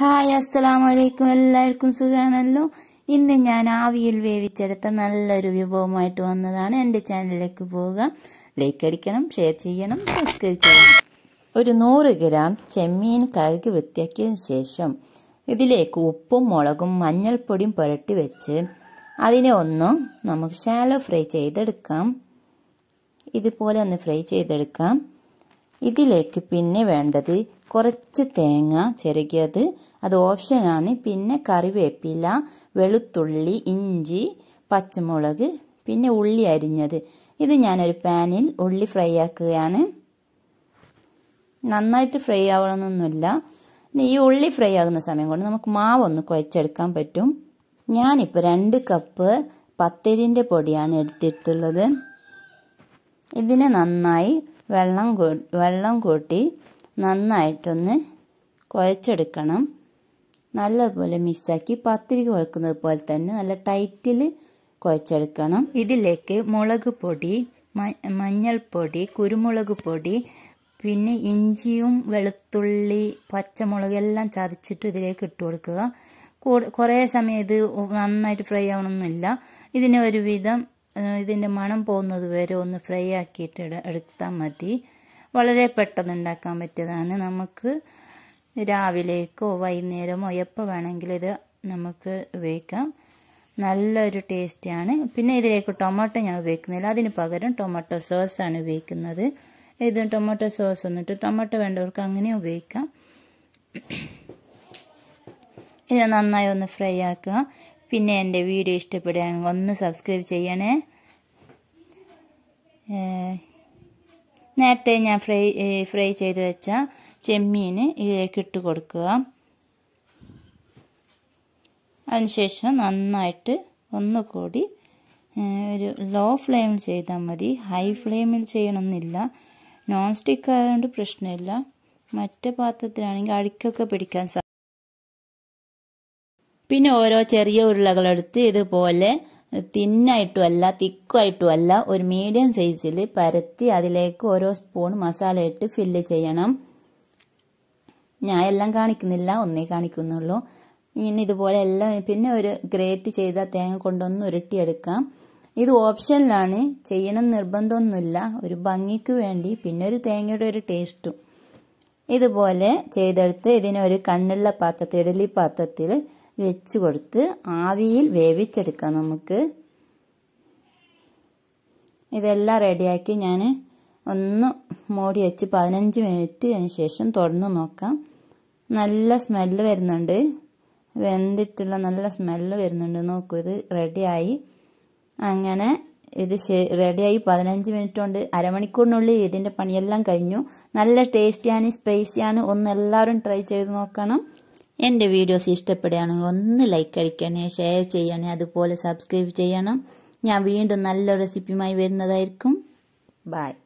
hi അലൈക്കും എല്ലാവർക്കും സുഖമാണല്ലോ ഇന്ന് ഞാൻ ആവിയിൽ വേവിച്ചെടുത്ത നല്ലൊരു വിഭവമായിട്ട് വന്നതാണ് എൻ്റെ ചാനലിലേക്ക് പോവുക ലൈക്ക് അടിക്കണം ഷെയർ ചെയ്യണം സബ്സ്ക്രൈബ് ചെയ്യണം ഒരു നൂറ് ഗ്രാം ചെമ്മീൻ കഴുകി വൃത്തിയാക്കിയതിന് ശേഷം ഇതിലേക്ക് ഉപ്പും മുളകും മഞ്ഞൾപ്പൊടിയും പുരട്ടി വെച്ച് അതിനെ ഒന്ന് നമുക്ക് ഷാലോ ഫ്രൈ ചെയ്തെടുക്കാം ഇതുപോലെ ഒന്ന് ഫ്രൈ ചെയ്തെടുക്കാം ഇതിലേക്ക് പിന്നെ വേണ്ടത് കുറച്ച് തേങ്ങ ചെറുകിയത് അത് ഓപ്ഷനാണ് പിന്നെ കറിവേപ്പില വെളുത്തുള്ളി ഇഞ്ചി പച്ചമുളക് പിന്നെ ഉള്ളി അരിഞ്ഞത് ഇത് ഞാനൊരു പാനിൽ ഉള്ളി ഫ്രൈ ആക്കുകയാണ് നന്നായിട്ട് ഫ്രൈ ആവണമെന്നൊന്നുമില്ല ഈ ഉള്ളി ഫ്രൈ ആകുന്ന സമയം കൊണ്ട് നമുക്ക് മാവൊന്ന് കുഴച്ചെടുക്കാൻ പറ്റും ഞാനിപ്പോൾ രണ്ട് കപ്പ് പത്തിരിൻ്റെ പൊടിയാണ് എടുത്തിട്ടുള്ളത് ഇതിനെ നന്നായി വെള്ളം വെള്ളം കൂട്ടി നന്നായിട്ടൊന്ന് കുഴച്ചെടുക്കണം നല്ലപോലെ മിക്സാക്കി പത്തിരിക്ക് കുഴക്കുന്നത് പോലെ തന്നെ നല്ല ടൈറ്റിൽ കുഴച്ചെടുക്കണം ഇതിലേക്ക് മുളക് പൊടി മഞ്ഞൾപ്പൊടി കുരുമുളക് പൊടി പിന്നെ ഇഞ്ചിയും വെളുത്തുള്ളി പച്ചമുളക് എല്ലാം ചതച്ചിട്ട് ഇതിലേക്ക് ഇട്ട് കൊടുക്കുക കുറേ സമയം ഇത് നന്നായിട്ട് ഫ്രൈ ആവണമെന്നില്ല ഇതിന് ഒരുവിധം ഇതിൻ്റെ മണം പോകുന്നത് വരെ ഒന്ന് ഫ്രൈ ആക്കിയിട്ട് എടുത്താൽ മതി വളരെ പെട്ടെന്ന് ഉണ്ടാക്കാൻ പറ്റിയതാണ് നമുക്ക് രാവിലേക്കോ വൈകുന്നേരമോ എപ്പോൾ വേണമെങ്കിലും ഇത് നമുക്ക് ഉപയോഗിക്കാം നല്ലൊരു ടേസ്റ്റിയാണ് പിന്നെ ഇതിലേക്ക് ടൊമാറ്റോ ഞാൻ ഉപയോഗിക്കുന്നില്ല അതിന് പകരം ടൊമാറ്റോ സോസാണ് ഉപയോഗിക്കുന്നത് ഇത് ടൊമാറ്റോ സോസ് എന്നിട്ട് ടൊമാറ്റോ വേണ്ടവർക്ക് അങ്ങനെ ഉപയോഗിക്കാം ഇത് നന്നായി ഒന്ന് ഫ്രൈ ആക്കുക പിന്നെ എൻ്റെ വീഡിയോ ഇഷ്ടപ്പെടുകയാണെങ്കിൽ ഒന്ന് സബ്സ്ക്രൈബ് ചെയ്യണേ നേരത്തെ ഞാൻ ഫ്രൈ ഫ്രൈ ചെയ്ത് വെച്ച ചെമ്മീൻ ഇതിലേക്ക് ഇട്ട് കൊടുക്കുക അതിനുശേഷം നന്നായിട്ട് ഒന്നുകൂടി ഒരു ലോ ഫ്ലെയിമിൽ ചെയ്താൽ മതി ഹൈ ഫ്ലെയിമിൽ ചെയ്യണമെന്നില്ല നോൺ സ്റ്റിക്ക് ആയതുകൊണ്ട് പ്രശ്നമില്ല മറ്റേ പാത്രത്തിലാണെങ്കിൽ അഴുക്കൊക്കെ പിടിക്കാൻ സാധിക്കും പിന്നെ ഓരോ ചെറിയ ഉരുളകളെടുത്ത് ഇതുപോലെ തിന്നായിട്ടുമല്ല തിക്കുമായിട്ടുമല്ല ഒരു മീഡിയം സൈസിൽ പരത്തി അതിലേക്ക് ഓരോ സ്പൂൺ മസാല ഇട്ട് ഫില്ല് ചെയ്യണം ഞാൻ എല്ലാം കാണിക്കുന്നില്ല ഒന്നേ കാണിക്കുന്നുള്ളൂ ഇനി ഇതുപോലെ എല്ലാം പിന്നെ ഒരു ഗ്രേറ്റ് ചെയ്ത തേങ്ങ കൊണ്ടൊന്ന് ഉരുട്ടിയെടുക്കാം ഇത് ഓപ്ഷനിലാണ് ചെയ്യണം നിർബന്ധമൊന്നുമില്ല ഒരു ഭംഗിക്ക് വേണ്ടി പിന്നെ ഒരു തേങ്ങയുടെ ഒരു ടേസ്റ്റും ഇതുപോലെ ചെയ്തെടുത്ത് ഇതിനൊരു കണ്ണുള്ള പാത്രത്തിൽ ഇഡലി പാത്രത്തിൽ വെച്ച് കൊടുത്ത് ആവിയിൽ വേവിച്ചെടുക്കാം നമുക്ക് ഇതെല്ലാം റെഡിയാക്കി ഞാൻ ഒന്ന് മോടി വെച്ച് പതിനഞ്ച് അതിന് ശേഷം തുറന്ന് നോക്കാം നല്ല സ്മെല്ല് വരുന്നുണ്ട് വെന്തിട്ടുള്ള നല്ല സ്മെല്ല് വരുന്നുണ്ട് നോക്കൂ ഇത് റെഡിയായി അങ്ങനെ ഇത് റെഡിയായി പതിനഞ്ച് മിനിറ്റ് കൊണ്ട് അരമണിക്കൂറിനുള്ളിൽ ഇതിൻ്റെ പണിയെല്ലാം കഴിഞ്ഞു നല്ല ടേസ്റ്റിയാണ് സ്പൈസിയാണ് ഒന്ന് എല്ലാവരും ട്രൈ ചെയ്ത് നോക്കണം എൻ്റെ വീഡിയോസ് ഇഷ്ടപ്പെടുകയാണെങ്കിൽ ഒന്ന് ലൈക്ക് അടിക്കണേ ഷെയർ ചെയ്യണേ അതുപോലെ സബ്സ്ക്രൈബ് ചെയ്യണം ഞാൻ വീണ്ടും നല്ല റെസിപ്പിയുമായി വരുന്നതായിരിക്കും ബായ്